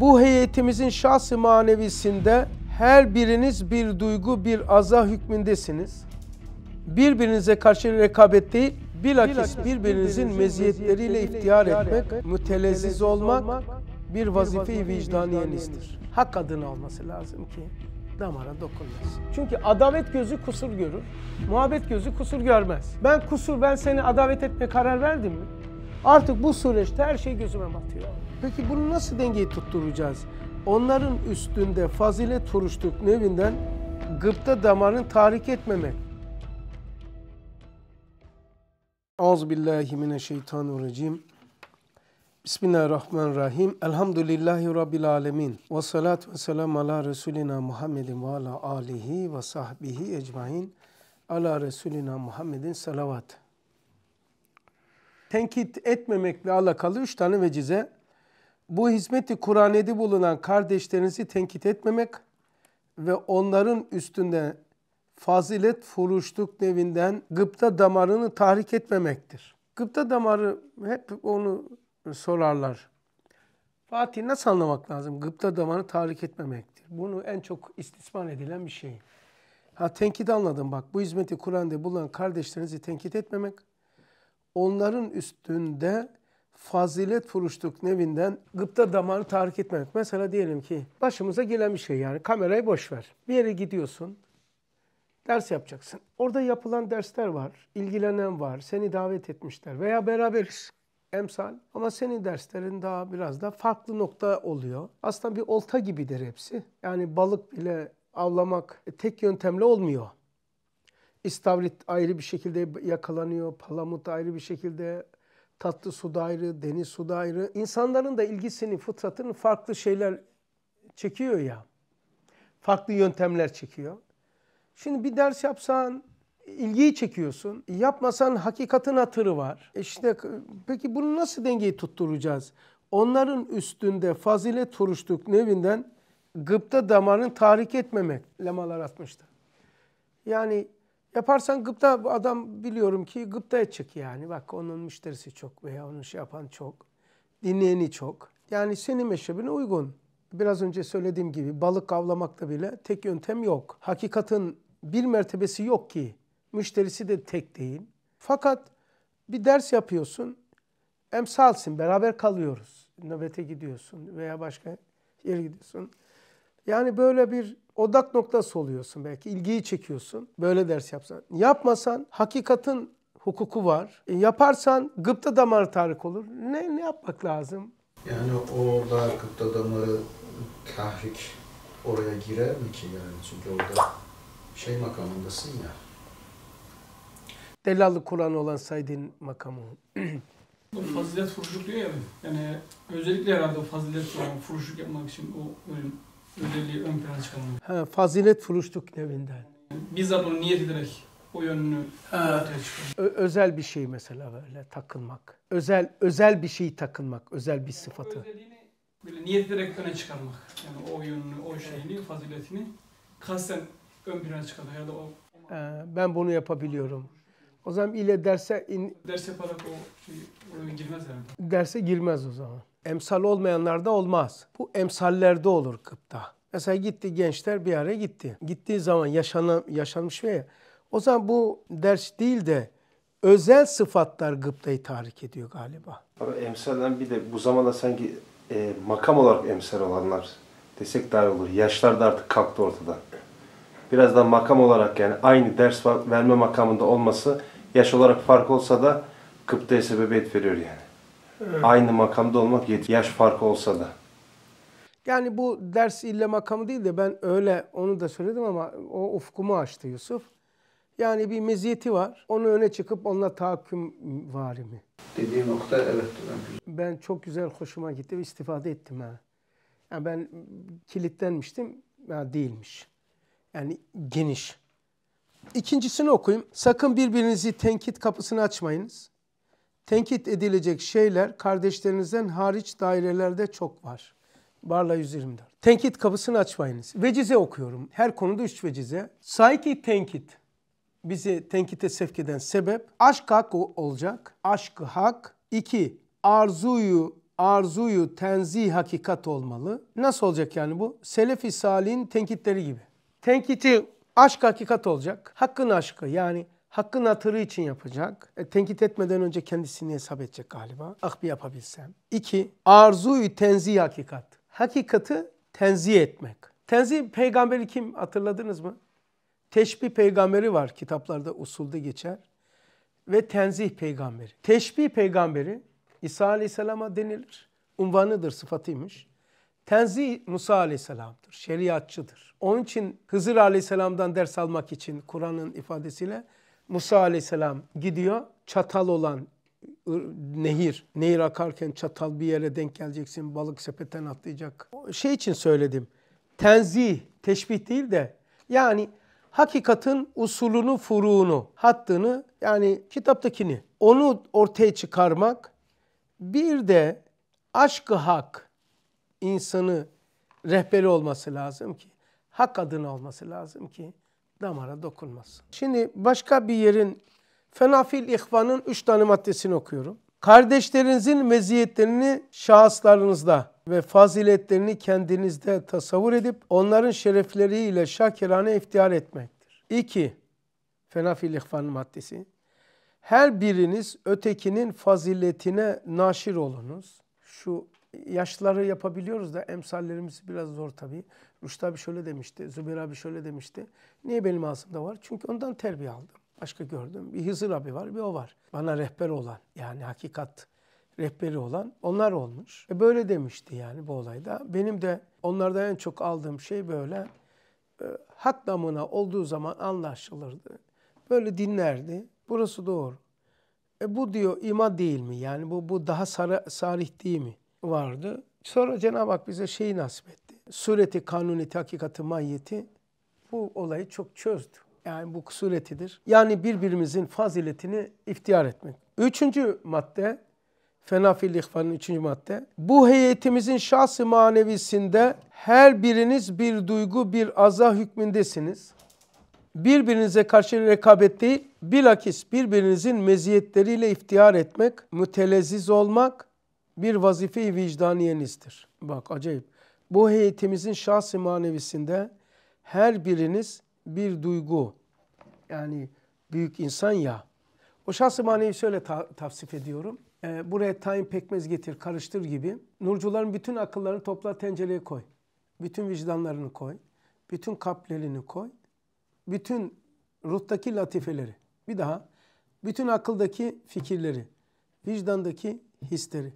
bu heyetimizin şahsı manevisinde her biriniz bir duygu, bir aza hükmündesiniz. Birbirinize karşı rekabet değil, bilakis, bilakis birbirinizin, meziyetleriyle iftihar etmek, etmek mütelezziz olmak, olmak bir vazife-i vicdaniyenizdir. Hak adını olması lazım ki damara dokunmasın. Çünkü adavet gözü kusur görür, muhabbet gözü kusur görmez. Ben kusur, ben seni adavet etme karar verdim mi? Artık bu süreçte her şey gözüme batıyor. Peki bunu nasıl dengeyi tutturacağız? Onların üstünde fazile turuştuk nevinden gıpta damarını tahrik etmemek. Euzubillahimineşşeytanirracim. Bismillahirrahmanirrahim. Elhamdülillahi Rabbil alemin. Ve salatu ve selamu ala Resulina Muhammedin ve ala alihi ve sahbihi ecmain. Ala Resulina Muhammedin salavat. Tenkit etmemekle alakalı üç tane vecize bu hizmeti Kur'an'ede bulunan kardeşlerinizi tenkit etmemek ve onların üstünde fazilet furuşluk nevinden gıpta damarını tahrik etmemektir. Gıpta damarı hep onu sorarlar. Fatih nasıl anlamak lazım? Gıpta damarı tahrik etmemektir. Bunu en çok istismar edilen bir şey. Ha tenkit anladım bak. Bu hizmeti Kur'an'da bulunan kardeşlerinizi tenkit etmemek, onların üstünde fazilet furuşluk nevinden gıpta damarı tahrik etmemek. Mesela diyelim ki başımıza gelen bir şey yani kamerayı boş ver. Bir yere gidiyorsun, ders yapacaksın. Orada yapılan dersler var, ilgilenen var, seni davet etmişler veya beraberiz emsal. Ama senin derslerin daha biraz da farklı nokta oluyor. Aslında bir olta gibidir hepsi. Yani balık bile avlamak tek yöntemle olmuyor. İstavrit ayrı bir şekilde yakalanıyor, palamut ayrı bir şekilde tatlı su da ayrı, deniz su da ayrı. İnsanların da ilgisini, fıtratını farklı şeyler çekiyor ya. Farklı yöntemler çekiyor. Şimdi bir ders yapsan ilgiyi çekiyorsun. Yapmasan hakikatin hatırı var. E işte peki bunu nasıl dengeyi tutturacağız? Onların üstünde fazile turuştuk nevinden gıpta damarını tahrik etmemek lemalar atmıştı. Yani Yaparsan gıpta adam biliyorum ki gıpta çık yani. Bak onun müşterisi çok veya onun şey yapan çok. Dinleyeni çok. Yani senin meşrebine uygun. Biraz önce söylediğim gibi balık avlamakta bile tek yöntem yok. Hakikatin bir mertebesi yok ki. Müşterisi de tek değil. Fakat bir ders yapıyorsun. Emsalsin, beraber kalıyoruz. Nöbete gidiyorsun veya başka yere gidiyorsun. Yani böyle bir odak noktası oluyorsun belki. ilgiyi çekiyorsun. Böyle ders yapsan. Yapmasan hakikatin hukuku var. E, yaparsan gıpta damarı tarık olur. Ne, ne yapmak lazım? Yani orada gıpta damarı tahrik oraya girer mi ki yani? Çünkü orada şey makamındasın ya. delalı Kur'an olan Said'in makamı. o fazilet furucuk diyor ya. Yani özellikle herhalde fazilet yani yapmak için o ölüm özelliği ön plana çıkarmak. Ha, fazilet furuşluk nevinden. Bizzat onu niyet ederek o yönünü ortaya Özel bir şey mesela böyle takılmak. Özel özel bir şey takılmak, özel bir sıfatı. Özelliğini böyle niyet ederek öne çıkarmak. Yani o yönünü, o şeyini, faziletini kasten ön plana çıkarmak ya da o ee, ben bunu yapabiliyorum. O zaman ile derse in... ders yaparak o şey, girmez herhalde. Derse girmez o zaman. Emsal olmayanlarda olmaz. Bu emsallerde olur Kıpta. Mesela gitti gençler bir araya gitti. Gittiği zaman yaşanı, yaşanmış ve o zaman bu ders değil de özel sıfatlar gıptayı tahrik ediyor galiba. Ama emsalden bir de bu zamanda sanki e, makam olarak emsal olanlar desek daha iyi olur. Yaşlar da artık kalktı ortadan. Biraz da makam olarak yani aynı ders verme makamında olması yaş olarak fark olsa da gıptaya sebebiyet veriyor yani. Aynı makamda olmak yetiyor. Yaş farkı olsa da. Yani bu ders ille makamı değil de ben öyle onu da söyledim ama o ufkumu açtı Yusuf. Yani bir meziyeti var. Onu öne çıkıp onunla tahakküm var mı? Dediği nokta evet. Ben çok güzel hoşuma gitti ve istifade ettim ha. Yani ben kilitlenmiştim. Ha, değilmiş. Yani geniş. İkincisini okuyayım. Sakın birbirinizi tenkit kapısını açmayınız. Tenkit edilecek şeyler kardeşlerinizden hariç dairelerde çok var. Barla 124. Tenkit kapısını açmayınız. Vecize okuyorum. Her konuda üç vecize. Saiki tenkit. Bizi tenkite sevk eden sebep aşk hak olacak. aşk hak. İki, arzuyu arzuyu tenzi hakikat olmalı. Nasıl olacak yani bu? Selefi Salih'in tenkitleri gibi. Tenkiti aşk hakikat olacak. Hakkın aşkı yani Hakkın hatırı için yapacak. E, tenkit etmeden önce kendisini hesap edecek galiba. Ah bir yapabilsem. İki, arzuyu tenzi hakikat. Hakikatı tenzih etmek. Tenzih peygamberi kim hatırladınız mı? Teşbih peygamberi var kitaplarda usulde geçer. Ve tenzih peygamberi. Teşbih peygamberi İsa aleyhisselama denilir. Unvanıdır, sıfatıymış. Tenzih Musa aleyhisselamdır, şeriatçıdır. Onun için Hızır aleyhisselamdan ders almak için Kur'an'ın ifadesiyle Musa aleyhisselam gidiyor. Çatal olan nehir, nehir akarken çatal bir yere denk geleceksin, balık sepeten atlayacak. Şey için söyledim, tenzih, teşbih değil de yani hakikatin usulünü, furuunu, hattını yani kitaptakini onu ortaya çıkarmak bir de aşkı hak insanı rehberi olması lazım ki, hak adını olması lazım ki damara dokunmasın. Şimdi başka bir yerin Fenafil İhvan'ın üç tane maddesini okuyorum. Kardeşlerinizin meziyetlerini şahıslarınızda ve faziletlerini kendinizde tasavvur edip onların şerefleriyle şakirane iftihar etmektir. 2. Fenafil İhvan maddesi. Her biriniz ötekinin faziletine naşir olunuz. Şu yaşları yapabiliyoruz da emsallerimiz biraz zor tabii. Rüştü abi şöyle demişti, Zübeyir abi şöyle demişti. Niye benim ağzımda var? Çünkü ondan terbiye aldım. Başka gördüm. Bir Hızır abi var, bir o var. Bana rehber olan yani hakikat rehberi olan onlar olmuş. E böyle demişti yani bu olayda. Benim de onlardan en çok aldığım şey böyle e, namına olduğu zaman anlaşılırdı. Böyle dinlerdi. Burası doğru. E bu diyor ima değil mi? Yani bu bu daha sarı, sarih değil mi? vardı. Sonra Cenab-ı Hak bize şeyi nasip etti. Sureti kanuni hakikati mahiyeti bu olayı çok çözdü. Yani bu suretidir. Yani birbirimizin faziletini iftihar etmek. Üçüncü madde, Fenafil İhvan'ın üçüncü madde. Bu heyetimizin şahsı manevisinde her biriniz bir duygu, bir aza hükmündesiniz. Birbirinize karşı rekabet değil, bilakis birbirinizin meziyetleriyle iftihar etmek, mütelezziz olmak bir vazife vicdaniyenizdir. Bak acayip. Bu heyetimizin şahsi manevisinde her biriniz bir duygu. Yani büyük insan ya. O şahsi manevi şöyle ta tavsif ediyorum. Ee, buraya tayin pekmez getir, karıştır gibi. Nurcuların bütün akıllarını topla tencereye koy. Bütün vicdanlarını koy. Bütün kalplerini koy. Bütün ruhtaki latifeleri. Bir daha. Bütün akıldaki fikirleri. Vicdandaki hisleri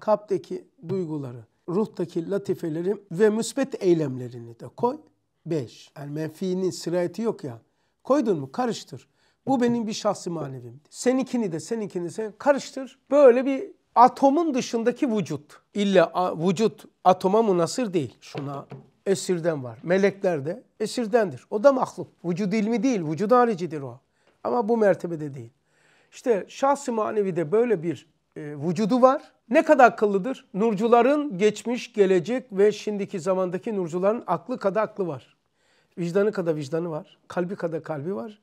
kalpteki duyguları, ruhtaki latifeleri ve müsbet eylemlerini de koy. beş. Yani menfiinin sirayeti yok ya. Koydun mu karıştır. Bu benim bir şahsi manevim. Seninkini de seninkini de karıştır. Böyle bir atomun dışındaki vücut. İlla a, vücut atoma münasır değil. Şuna esirden var. Melekler de esirdendir. O da mahluk. Vücud ilmi değil, vücud haricidir o. Ama bu mertebede değil. İşte şahsi manevi de böyle bir e, vücudu var. Ne kadar akıllıdır? Nurcuların geçmiş, gelecek ve şimdiki zamandaki nurcuların aklı kadar aklı var. Vicdanı kadar vicdanı var. Kalbi kadar kalbi var.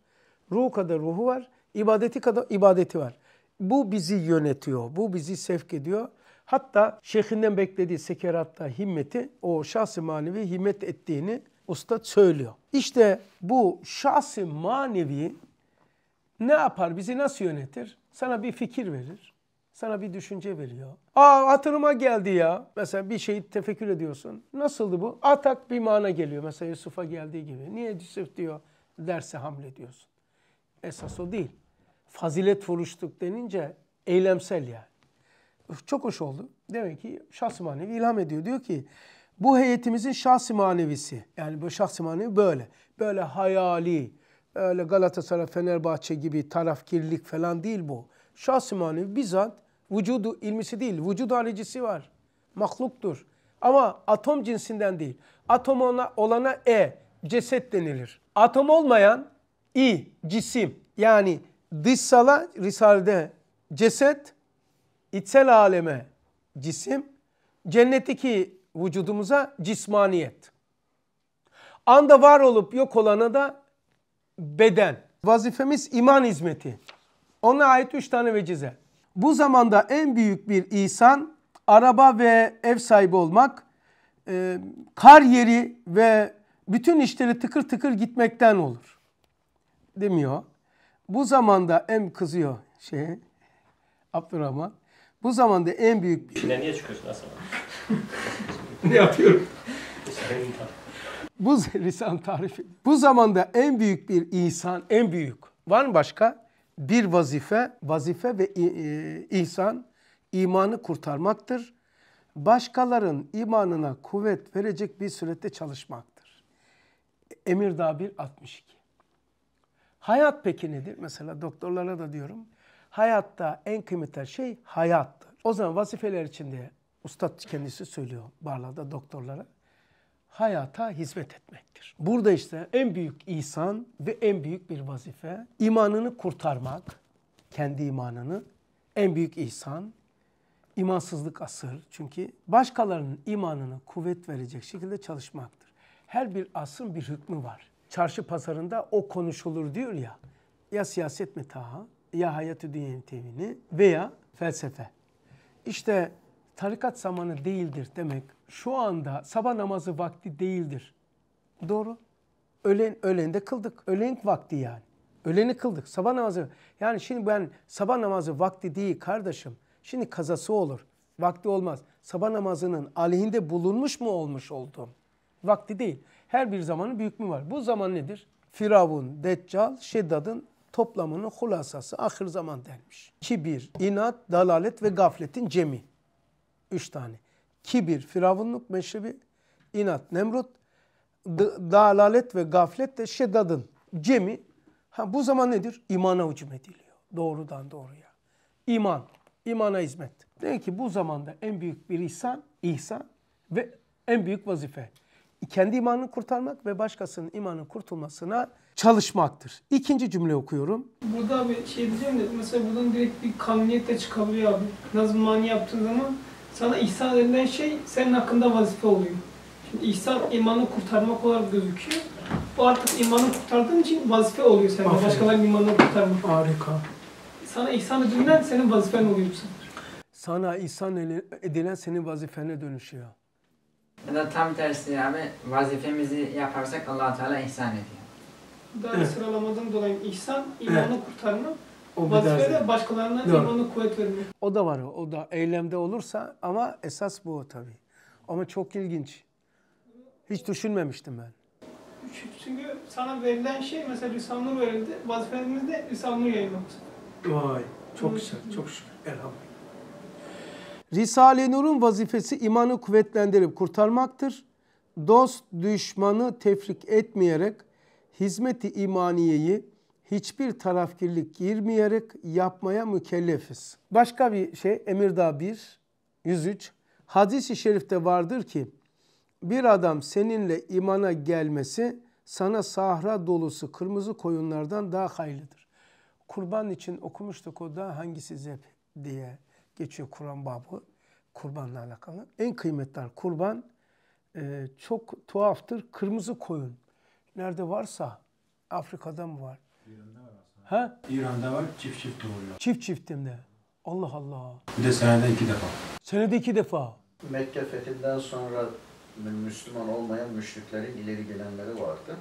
Ruhu kadar ruhu var. İbadeti kadar ibadeti var. Bu bizi yönetiyor. Bu bizi sevk ediyor. Hatta şeyhinden beklediği sekeratta himmeti, o şahsi manevi himmet ettiğini usta söylüyor. İşte bu şahsi manevi ne yapar, bizi nasıl yönetir? Sana bir fikir verir sana bir düşünce veriyor. Aa hatırıma geldi ya. Mesela bir şeyi tefekkür ediyorsun. Nasıldı bu? Atak bir mana geliyor. Mesela Yusuf'a geldiği gibi. Niye Yusuf diyor derse diyorsun. Esas o değil. Fazilet vuruştuk denince eylemsel yani. Çok hoş oldu. Demek ki şahsi manevi ilham ediyor. Diyor ki bu heyetimizin şahsi manevisi. Yani bu şahsi manevi böyle. Böyle hayali, öyle Galatasaray, Fenerbahçe gibi tarafkirlik falan değil bu. Şahsi manevi bizzat Vücudu ilmisi değil, vücud haricisi var. Mahluktur. Ama atom cinsinden değil. Atom ona, olana E, ceset denilir. Atom olmayan İ, cisim. Yani dışsala risalde ceset, içsel aleme cisim, cennetteki vücudumuza cismaniyet. Anda var olup yok olana da beden. Vazifemiz iman hizmeti. Ona ait üç tane vecize bu zamanda en büyük bir ihsan araba ve ev sahibi olmak, e, kariyeri ve bütün işleri tıkır tıkır gitmekten olur. Demiyor. Bu zamanda en kızıyor şey Abdurrahman. Bu zamanda en büyük... İçinden niye çıkıyorsun Hasan? ne yapıyorum? Bu lisan tarifi. Bu zamanda en büyük bir insan en büyük. Var mı başka? bir vazife, vazife ve e, ihsan imanı kurtarmaktır. Başkaların imanına kuvvet verecek bir surette çalışmaktır. Emir Dabir 62. Hayat peki nedir? Mesela doktorlara da diyorum. Hayatta en kıymetli şey hayattır. O zaman vazifeler içinde Ustad kendisi söylüyor barlarda doktorlara hayata hizmet etmektir. Burada işte en büyük ihsan ve en büyük bir vazife imanını kurtarmak, kendi imanını en büyük ihsan, imansızlık asır. Çünkü başkalarının imanını kuvvet verecek şekilde çalışmaktır. Her bir asrın bir hükmü var. Çarşı pazarında o konuşulur diyor ya. Ya siyaset mi metaha, ya hayatı dünyanın tevini veya felsefe. İşte tarikat zamanı değildir demek şu anda sabah namazı vakti değildir. Doğru. Ölen ölende kıldık. Öğlen vakti yani. Öleni kıldık. Sabah namazı. Yani şimdi ben sabah namazı vakti değil kardeşim. Şimdi kazası olur. Vakti olmaz. Sabah namazının aleyhinde bulunmuş mu olmuş oldum? Vakti değil. Her bir zamanın büyük mü var. Bu zaman nedir? Firavun, Deccal, Şeddad'ın toplamının hulasası ahir zaman denmiş. Kibir, inat, dalalet ve gafletin cemi. Üç tane kibir, firavunluk meşrebi, inat, nemrut, dalalet ve gaflet de şedadın cemi. Ha, bu zaman nedir? İmana hücum ediliyor. Doğrudan doğruya. İman. imana hizmet. Demek ki bu zamanda en büyük bir ihsan, ihsan ve en büyük vazife. Kendi imanını kurtarmak ve başkasının imanının kurtulmasına çalışmaktır. İkinci cümle okuyorum. Burada bir şey diyeceğim de mesela buradan direkt bir kavmiyet de çıkabiliyor abi. Nazım mani yaptığın zaman sana ihsan edilen şey senin hakkında vazife oluyor. Şimdi ihsan imanı kurtarmak olarak gözüküyor. Bu artık imanı kurtardığın için vazife oluyor sende. Aferin. Başkalarının imanını kurtarmak. Harika. Sana ihsan edilen senin vazifen oluyor bu Sana ihsan edilen senin vazifene dönüşüyor. Ya da tam tersi abi vazifemizi yaparsak allah Teala ihsan ediyor. Daha evet. sıralamadan dolayı ihsan, imanı evet. kurtarma, o Vazifede başkalarına Doğru. imanı kuvvet vermiyor. O da var, o da eylemde olursa ama esas bu tabii. Ama çok ilginç. Hiç düşünmemiştim ben. Çünkü sana verilen şey mesela Risale Nur verildi. Vazifemiz de Risale Nur yayınlamak. Vay çok güzel, çok şükür. Elhamdülillah. Risale-i Nur'un vazifesi imanı kuvvetlendirip kurtarmaktır. Dost düşmanı tefrik etmeyerek hizmeti imaniyeyi hiçbir tarafkirlik girmeyerek yapmaya mükellefiz. Başka bir şey Emirdağ 1 103 Hadis-i şerifte vardır ki bir adam seninle imana gelmesi sana sahra dolusu kırmızı koyunlardan daha hayırlıdır. Kurban için okumuştuk o da hangisi zeb diye geçiyor Kur'an babı kurbanla alakalı. En kıymetli kurban e, çok tuhaftır kırmızı koyun. Nerede varsa Afrika'da mı var, İran'da var aslında. He? İran'da var çift çift doğuruyor. Çift çift de. Allah Allah. Bir de senede iki defa. Senede iki defa. Mekke fethinden sonra Müslüman olmayan müşriklerin ileri gelenleri vardı.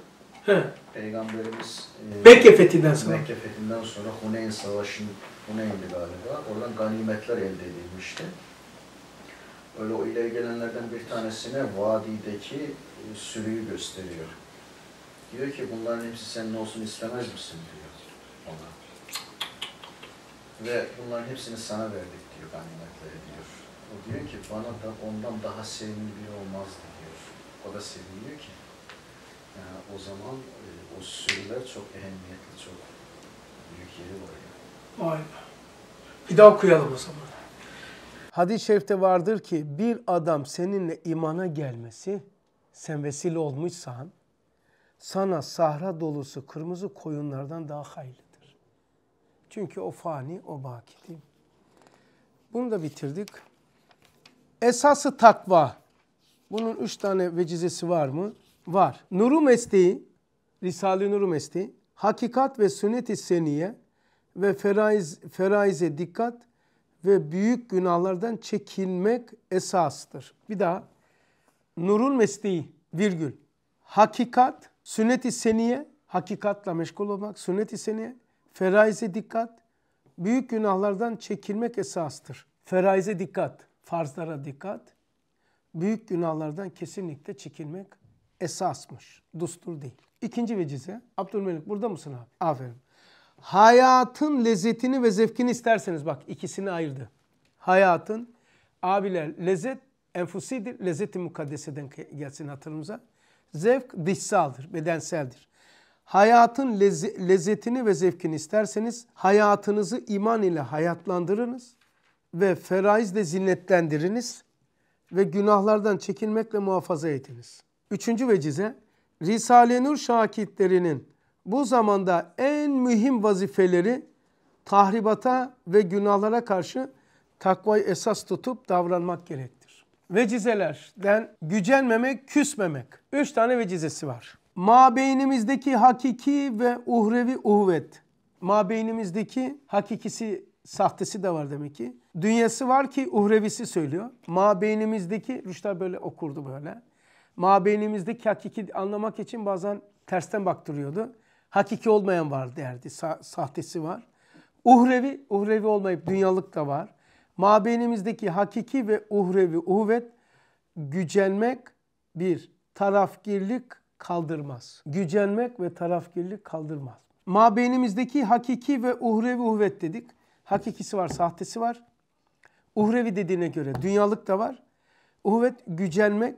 He. Peygamberimiz e, Mekke fethinden sonra. Mekke fethinden sonra Huneyn Savaşı'nın Huneyn'di galiba. Oradan ganimetler elde edilmişti. Öyle o ileri gelenlerden bir tanesine vadideki e, sürüyü gösteriyor. Diyor ki bunların hepsi senin olsun istemez misin diyor ona. Ve bunların hepsini sana verdik diyor ganimetlere diyor. O diyor ki bana da ondan daha sevimli biri olmaz diyor. O da seviniyor ki. Yani o zaman e, o sürüler çok ehemmiyetli, çok büyük yeri var Vay be Bir daha okuyalım o zaman. Hadis-i şerifte vardır ki bir adam seninle imana gelmesi, sen vesile olmuşsan, sana sahra dolusu kırmızı koyunlardan daha hayırlıdır. Çünkü o fani, o baki Bunu da bitirdik. Esası takva. Bunun üç tane vecizesi var mı? Var. Nuru mesleği, Risale-i Nuru mesleği, hakikat ve sünnet-i seniye ve feraiz, feraize dikkat ve büyük günahlardan çekilmek esastır. Bir daha. Nurun mesleği, virgül, hakikat Sünnet-i seniye, hakikatla meşgul olmak, sünnet-i seniye, feraize dikkat, büyük günahlardan çekilmek esastır. Feraize dikkat, farzlara dikkat, büyük günahlardan kesinlikle çekilmek esasmış, dustur değil. İkinci vecize, Abdülmelik burada mısın abi? Aferin. Hayatın lezzetini ve zevkini isterseniz bak ikisini ayırdı. Hayatın, abiler lezzet enfusidir, lezzeti mukaddeseden gelsin hatırımıza. Zevk dışsaldır, bedenseldir. Hayatın lezzetini ve zevkini isterseniz hayatınızı iman ile hayatlandırınız ve feraizle zinnetlendiriniz ve günahlardan çekinmekle muhafaza ediniz. Üçüncü vecize, Risale-i Nur şakitlerinin bu zamanda en mühim vazifeleri tahribata ve günahlara karşı takvayı esas tutup davranmak gerekti. Vecizelerden gücenmemek, küsmemek. Üç tane vecizesi var. Mabeynimizdeki hakiki ve uhrevi uhvet. Mabeynimizdeki hakikisi, sahtesi de var demek ki. Dünyası var ki uhrevisi söylüyor. Mabeynimizdeki, rüştar böyle okurdu böyle. Mabeynimizdeki hakiki anlamak için bazen tersten baktırıyordu. Hakiki olmayan var derdi, Sa sahtesi var. Uhrevi, uhrevi olmayıp dünyalık da var. Mabeynimizdeki hakiki ve uhrevi uhvet gücenmek bir tarafgirlik kaldırmaz. Gücenmek ve tarafgirlik kaldırmaz. Mabeynimizdeki hakiki ve uhrevi uhvet dedik. Hakikisi var, sahtesi var. Uhrevi dediğine göre dünyalık da var. Uhvet gücenmek,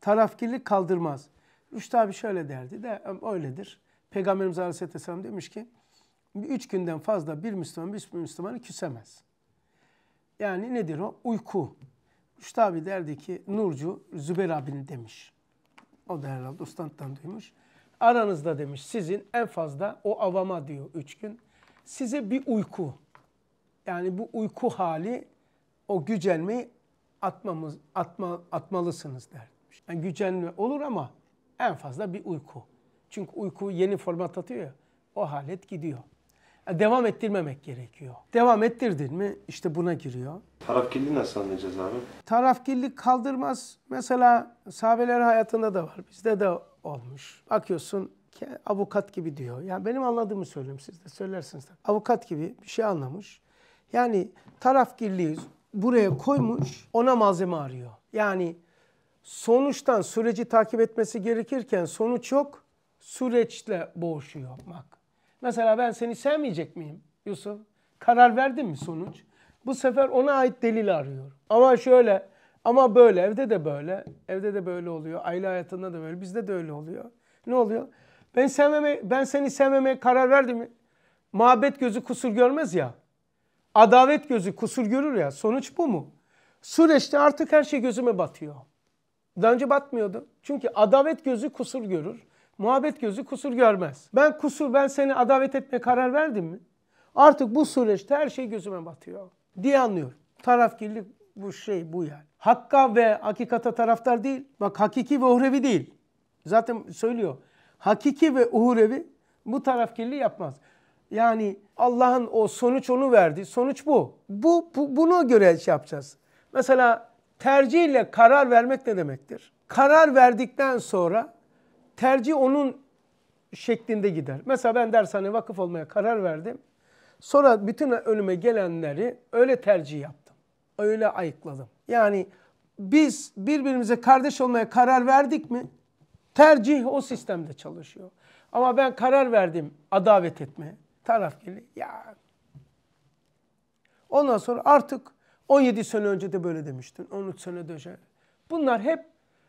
tarafgirlik kaldırmaz. Rüştü abi şöyle derdi de öyledir. Peygamberimiz Aleyhisselatü Vesselam demiş ki, üç günden fazla bir Müslüman bir Müslümanı küsemez. Yani nedir o? Uyku. Rüştü abi derdi ki Nurcu Zübeyir abini demiş. O da herhalde ustandan duymuş. Aranızda demiş sizin en fazla o avama diyor üç gün. Size bir uyku. Yani bu uyku hali o gücenmeyi atmamız, atma, atmalısınız dermiş. Yani gücenme olur ama en fazla bir uyku. Çünkü uyku yeni format atıyor ya, o halet gidiyor devam ettirmemek gerekiyor. Devam ettirdin mi işte buna giriyor. Tarafkirli nasıl anlayacağız abi? Tarafkirlik kaldırmaz. Mesela sahabeler hayatında da var. Bizde de olmuş. Bakıyorsun avukat gibi diyor. Yani benim anladığımı söyleyeyim siz de söylersiniz. De. Avukat gibi bir şey anlamış. Yani tarafkirliği buraya koymuş ona malzeme arıyor. Yani sonuçtan süreci takip etmesi gerekirken sonuç yok süreçle boğuşuyor. Bak. Mesela ben seni sevmeyecek miyim Yusuf? Karar verdin mi sonuç? Bu sefer ona ait delil arıyor. Ama şöyle, ama böyle, evde de böyle, evde de böyle oluyor, aile hayatında da böyle, bizde de öyle oluyor. Ne oluyor? Ben sevmeme, ben seni sevmemeye karar verdim mi? Muhabbet gözü kusur görmez ya. Adavet gözü kusur görür ya. Sonuç bu mu? Süreçte artık her şey gözüme batıyor. Daha önce batmıyordu. Çünkü adavet gözü kusur görür. Muhabbet gözü kusur görmez. Ben kusur, ben seni adavet etmeye karar verdim mi? Artık bu süreçte her şey gözüme batıyor diye anlıyorum. Tarafkirlik bu şey bu yani. Hakka ve hakikata taraftar değil. Bak hakiki ve uhrevi değil. Zaten söylüyor. Hakiki ve uhrevi bu tarafkirliği yapmaz. Yani Allah'ın o sonuç onu verdi. Sonuç bu. Bu, bu buna göre şey yapacağız. Mesela tercihle karar vermek ne demektir? Karar verdikten sonra tercih onun şeklinde gider. Mesela ben dershaneye vakıf olmaya karar verdim. Sonra bütün önüme gelenleri öyle tercih yaptım. Öyle ayıkladım. Yani biz birbirimize kardeş olmaya karar verdik mi? Tercih o sistemde çalışıyor. Ama ben karar verdim adavet etmeye. Taraf geliyor. Ya. Ondan sonra artık 17 sene önce de böyle demiştin. 13 sene önce. Bunlar hep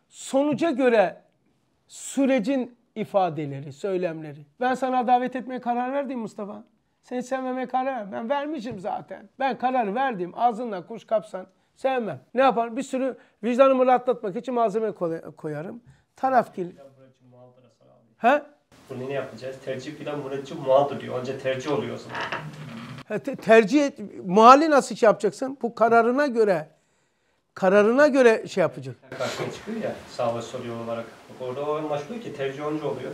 sonuca göre sürecin ifadeleri, söylemleri. Ben sana davet etmeye karar verdim Mustafa. Seni sevmemeye karar verdim. Ben vermişim zaten. Ben karar verdim. Ağzından kuş kapsan sevmem. Ne yaparım? Bir sürü vicdanımı rahatlatmak için malzeme koyarım. Tarafkil. He? Bunu ne yapacağız? Tercih filan müreccim muhaldır diyor. Önce tercih oluyor te tercih et, muhali nasıl şey yapacaksın? Bu kararına göre kararına göre şey yapacak. Karşıya çıkıyor ya sağ ve sol yol olarak. Orada o anlaşılıyor ki tercih önce oluyor.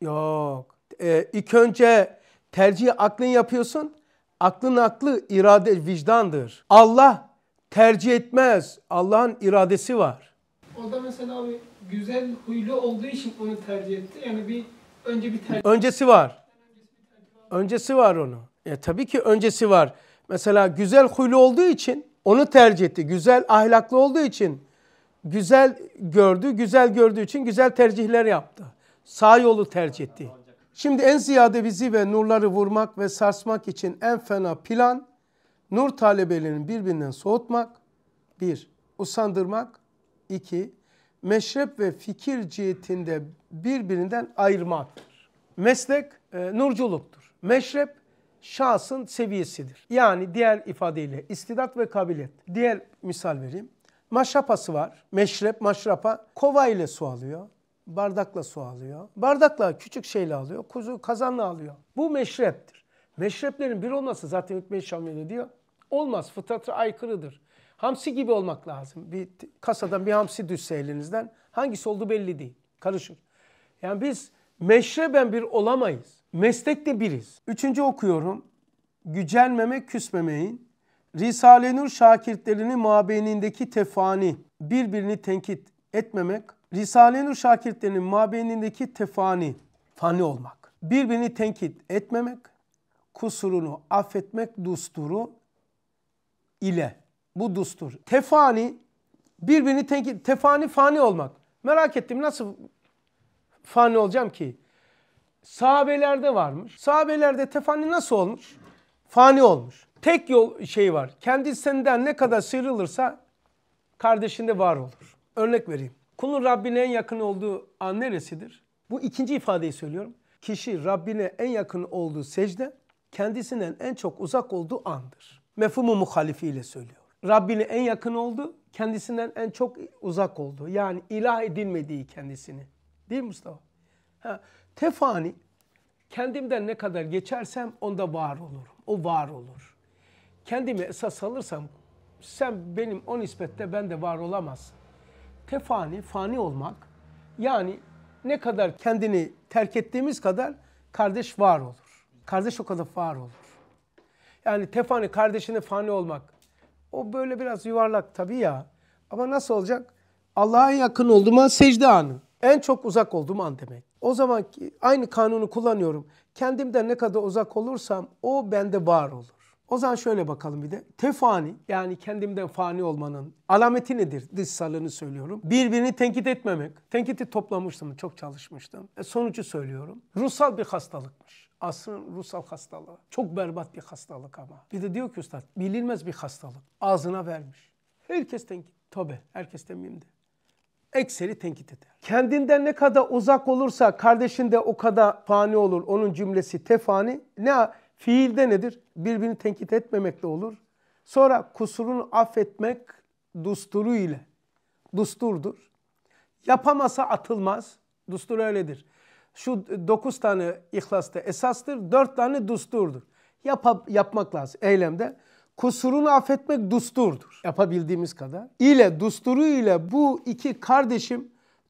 Yok. Ee, ilk önce tercihi aklın yapıyorsun. Aklın aklı irade, vicdandır. Allah tercih etmez. Allah'ın iradesi var. Orada mesela abi güzel huylu olduğu için onu tercih etti. Yani bir önce bir tercih. Öncesi var. Öncesi var onu. E, tabii ki öncesi var. Mesela güzel huylu olduğu için onu tercih etti. Güzel ahlaklı olduğu için güzel gördü. Güzel gördüğü için güzel tercihler yaptı. Sağ yolu tercih etti. Şimdi en ziyade bizi ve nurları vurmak ve sarsmak için en fena plan nur talebelerini birbirinden soğutmak. Bir, usandırmak. iki meşrep ve fikir cihetinde birbirinden ayırmaktır. Meslek e, nurculuktur. Meşrep şahsın seviyesidir. Yani diğer ifadeyle istidat ve kabiliyet. Diğer misal vereyim. Maşrapası var. Meşrep, maşrapa. Kova ile su alıyor. Bardakla su alıyor. Bardakla küçük şeyle alıyor. Kuzu kazanla alıyor. Bu meşreptir. Meşreplerin bir olması zaten hükmet şamili diyor. Olmaz. Fıtrata aykırıdır. Hamsi gibi olmak lazım. Bir kasadan bir hamsi düşse elinizden hangisi oldu belli değil. Karışır. Yani biz meşreben bir olamayız. Meslekte biriz. Üçüncü okuyorum. Gücenmeme küsmemeyin. Risale-i Nur şakirtlerini mabeynindeki tefani, birbirini tenkit etmemek, Risale-i Nur şakirtlerinin mabeynindeki tefani, fani olmak, birbirini tenkit etmemek, kusurunu affetmek dusturu ile. Bu dustur. Tefani, birbirini tenkit, tefani fani olmak. Merak ettim nasıl fani olacağım ki? sahabelerde varmış. Sahabelerde tefani nasıl olmuş? Fani olmuş. Tek yol şey var. senden ne kadar sıyrılırsa kardeşinde var olur. Örnek vereyim. Kulun Rabbine en yakın olduğu an neresidir? Bu ikinci ifadeyi söylüyorum. Kişi Rabbine en yakın olduğu secde kendisinden en çok uzak olduğu andır. Mefhumu muhalifiyle söylüyor. Rabbine en yakın oldu, kendisinden en çok uzak oldu. Yani ilah edilmediği kendisini. Değil mi Mustafa? Ha. Tefani kendimden ne kadar geçersem onda var olurum. O var olur. Kendimi esas alırsam sen benim o nispette ben de var olamazsın. Tefani, fani olmak yani ne kadar kendini terk ettiğimiz kadar kardeş var olur. Kardeş o kadar var olur. Yani tefani kardeşine fani olmak. O böyle biraz yuvarlak tabii ya. Ama nasıl olacak? Allah'a yakın olduğum an secde anı. En çok uzak olduğum an demek. O zaman aynı kanunu kullanıyorum. Kendimden ne kadar uzak olursam o bende var olur. O zaman şöyle bakalım bir de. Tefani yani kendimden fani olmanın alameti nedir? Dışsalını söylüyorum. Birbirini tenkit etmemek. Tenkiti toplamıştım, çok çalışmıştım. E sonucu söylüyorum. Ruhsal bir hastalıkmış. Asrın ruhsal hastalığı. Çok berbat bir hastalık ama. Bir de diyor ki üstad bilinmez bir hastalık. Ağzına vermiş. Herkes tenkit. Tabi herkes demeyeyim de ekseri tenkit eder. Kendinden ne kadar uzak olursa kardeşin de o kadar fani olur. Onun cümlesi tefani. Ne fiilde nedir? Birbirini tenkit etmemekle olur. Sonra kusurunu affetmek dusturu ile. Dusturdur. Yapamasa atılmaz. Dustur öyledir. Şu dokuz tane ihlasta esastır. Dört tane dusturdur. Yap, yapmak lazım eylemde kusurunu affetmek dusturdur. Yapabildiğimiz kadar. İle dusturu ile bu iki kardeşim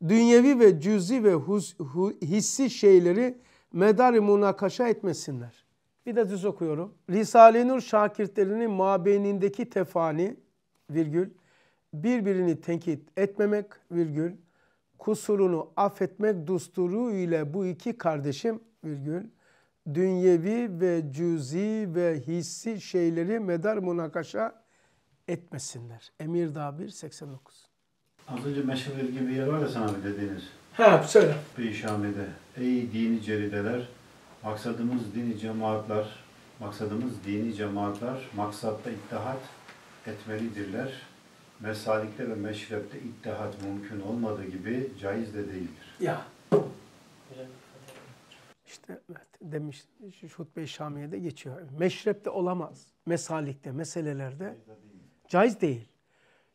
dünyevi ve cüzi ve hus, hu, hissi şeyleri medar-ı münakaşa etmesinler. Bir de düz okuyorum. Risale-i Nur şakirtlerinin mabeynindeki tefani virgül birbirini tenkit etmemek virgül kusurunu affetmek dusturu ile bu iki kardeşim virgül dünyevi ve cüzi ve hissi şeyleri medar münakaşa etmesinler. Emir Dabir 89. Az önce meşhur gibi bir yer var ya sana bir dediğiniz. Ha söyle. Beyşami'de. Ey dini cerideler, maksadımız dini cemaatler, maksadımız dini cemaatler, maksatta ittihat etmelidirler. Mesalikte ve meşrepte ittihat mümkün olmadığı gibi caiz de değildir. Ya. İşte evet demiş Hutbe-i Şamiye'de geçiyor. Meşrepte olamaz. Mesalikte, meselelerde caiz değil.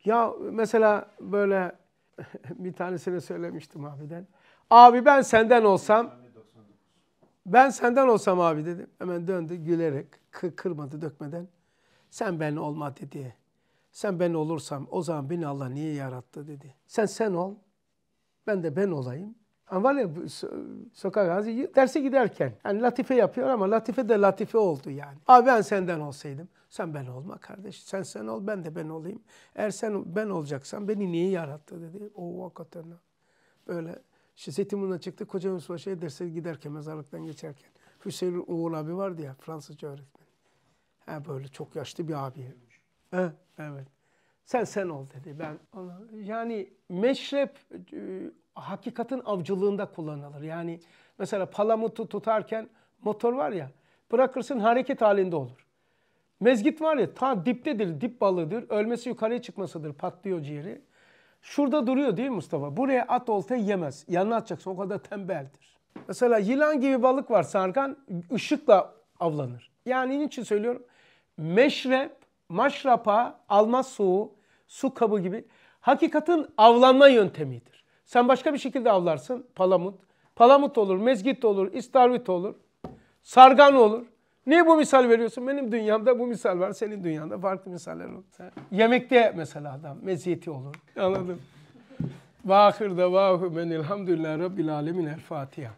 Ya mesela böyle bir tanesine söylemiştim abiden. Abi ben senden olsam ben senden olsam abi dedim. Hemen döndü gülerek kırmadı dökmeden. Sen ben olma dedi. Sen ben olursam o zaman beni Allah niye yarattı dedi. Sen sen ol. Ben de ben olayım. Ama so sokak ağzı derse giderken yani latife yapıyor ama latife de latife oldu yani. Abi ben senden olsaydım. Sen ben olma kardeş. Sen sen ol ben de ben olayım. Eğer sen ben olacaksan beni niye yarattı dedi. O hakikaten böyle işte Zeytinburnu'na çıktı. Koca Yunus Paşa'ya derse giderken mezarlıktan geçerken. Hüseyin Uğur abi vardı ya Fransızca öğretmen. Ha böyle çok yaşlı bir abi. Ha, evet. Sen sen ol dedi. Ben ona, yani meşrep e, hakikatin avcılığında kullanılır. Yani mesela palamutu tutarken motor var ya bırakırsın hareket halinde olur. Mezgit var ya ta diptedir, dip balığıdır. Ölmesi yukarıya çıkmasıdır, patlıyor ciğeri. Şurada duruyor değil mi Mustafa? Buraya at olta yemez. Yanına atacaksın o kadar tembeldir. Mesela yılan gibi balık var sargan ışıkla avlanır. Yani niçin söylüyorum? Meşrep, maşrapa, almaz soğuğu, su kabı gibi hakikatin avlanma yöntemidir. Sen başka bir şekilde avlarsın palamut. Palamut olur, mezgit olur, istarvit olur, sargan olur. Niye bu misal veriyorsun? Benim dünyamda bu misal var, senin dünyanda farklı misaller olur. Yemekte mesela adam meziyeti olur. Anladım. Vahir de vahu men elhamdülillah rabbil alemin el Fatiha.